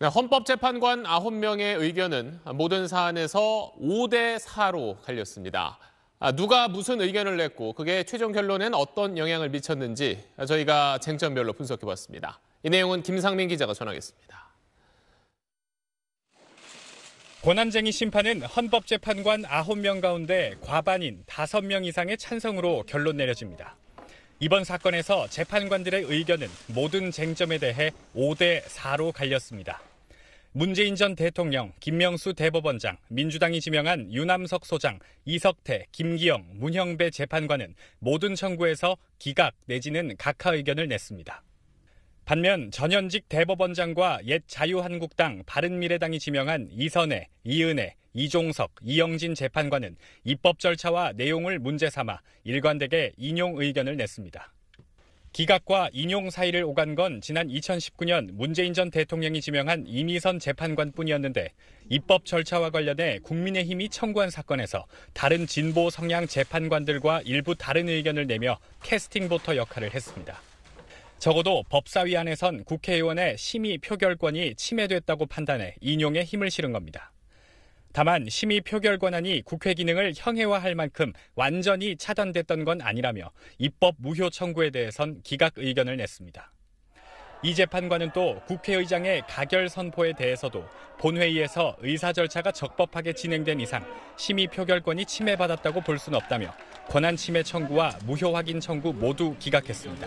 네, 헌법재판관 9명의 의견은 모든 사안에서 5대 4로 갈렸습니다. 아, 누가 무슨 의견을 냈고 그게 최종 결론엔 어떤 영향을 미쳤는지 저희가 쟁점별로 분석해봤습니다. 이 내용은 김상민 기자가 전하겠습니다. 권한쟁의 심판은 헌법재판관 9명 가운데 과반인 5명 이상의 찬성으로 결론 내려집니다. 이번 사건에서 재판관들의 의견은 모든 쟁점에 대해 5대 4로 갈렸습니다. 문재인 전 대통령, 김명수 대법원장, 민주당이 지명한 유남석 소장, 이석태, 김기영, 문형배 재판관은 모든 청구에서 기각 내지는 각하 의견을 냈습니다. 반면 전현직 대법원장과 옛 자유한국당 바른미래당이 지명한 이선혜, 이은혜, 이종석, 이영진 재판관은 입법 절차와 내용을 문제 삼아 일관되게 인용 의견을 냈습니다. 기각과 인용 사이를 오간 건 지난 2019년 문재인 전 대통령이 지명한 이미선 재판관뿐이었는데 입법 절차와 관련해 국민의힘이 청구한 사건에서 다른 진보 성향 재판관들과 일부 다른 의견을 내며 캐스팅보터 역할을 했습니다. 적어도 법사위 안에선 국회의원의 심의 표결권이 침해됐다고 판단해 인용에 힘을 실은 겁니다. 다만 심의 표결 권한이 국회 기능을 형해화할 만큼 완전히 차단됐던 건 아니라며 입법 무효 청구에 대해선 기각 의견을 냈습니다. 이 재판관은 또 국회의장의 가결 선포에 대해서도 본회의에서 의사 절차가 적법하게 진행된 이상 심의 표결권이 침해받았다고 볼 수는 없다며 권한 침해 청구와 무효 확인 청구 모두 기각했습니다.